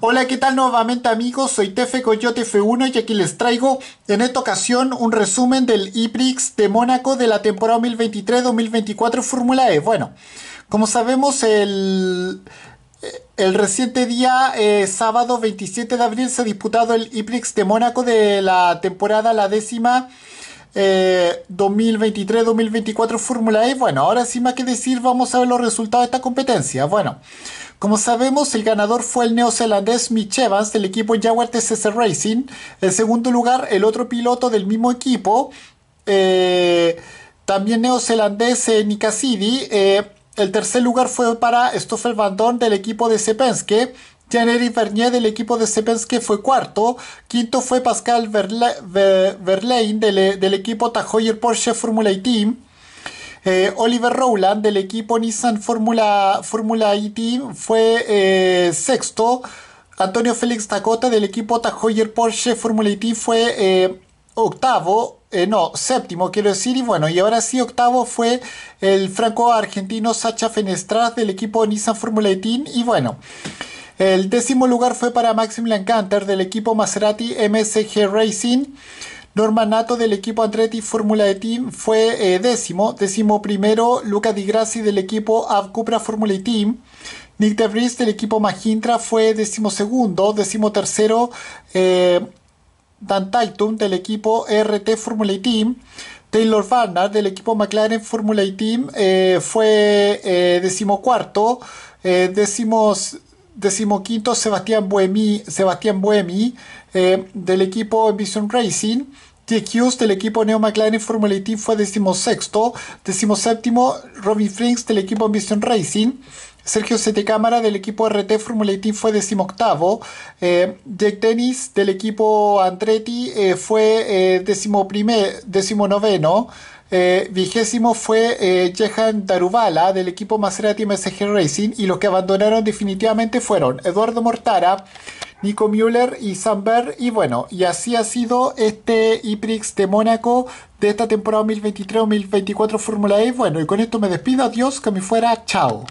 Hola, ¿qué tal nuevamente amigos? Soy Tefe Coyote F1 y aquí les traigo en esta ocasión un resumen del IPRIX de Mónaco de la temporada 2023-2024 Fórmula E. Bueno, como sabemos el, el reciente día, eh, sábado 27 de abril, se ha disputado el IPRIX de Mónaco de la temporada la décima 2023-2024 eh, Fórmula E. Bueno, ahora sí más que decir, vamos a ver los resultados de esta competencia. Bueno, como sabemos, el ganador fue el neozelandés Mitch Evans del equipo Jaguar TCC Racing. En segundo lugar, el otro piloto del mismo equipo, eh, también neozelandés eh, Nikasidi. Eh, el tercer lugar fue para Stoffel Van Dorn del equipo de Sepenske. Jean-Éric Vernier del equipo de ...que fue cuarto, quinto fue Pascal Verlaine del, e-, equipo Tajoyer Porsche Formula E Team, eh, Oliver Rowland del equipo Nissan Formula, Formula e fue eh, sexto, Antonio Félix Tacota del equipo Tajoyer Porsche Formula E fue eh, octavo, no, séptimo, quiero decir, y bueno, y ahora sí, octavo fue el franco-argentino Sacha Fenestras del equipo Nissan Formula E y bueno. El décimo lugar fue para Maximilian Canter del equipo Maserati MSG Racing. Norman Nato del equipo Andretti Fórmula E Team fue eh, décimo. Décimo primero, Luca Di Grassi del equipo Avcupra Fórmula E Team. Nick De del equipo Magintra fue décimo segundo. Décimo tercero, eh, Dan Taitum del equipo RT Fórmula E Team. Taylor Barnard del equipo McLaren Fórmula E Team eh, fue eh, decimocuarto. décimos decimoquinto Sebastián Buemi, Sebastián Buemi eh, del equipo Vision Racing. Hughes del equipo Neo McLaren Formula E fue decimosexto, séptimo, Robbie Frings del equipo Vision Racing, Sergio Sete Cámara del equipo RT Formula E fue decimoctavo, octavo. Eh, Jake Dennis del equipo Andretti eh, fue eh, noveno. Eh, vigésimo fue eh, Jehan Darubala del equipo Maserati MSG Racing y los que abandonaron definitivamente fueron Eduardo Mortara, Nico Müller y Samber y bueno, y así ha sido este IPRIX de Mónaco de esta temporada 2023-2024 Fórmula E. Bueno, y con esto me despido, adiós, que me fuera, chao.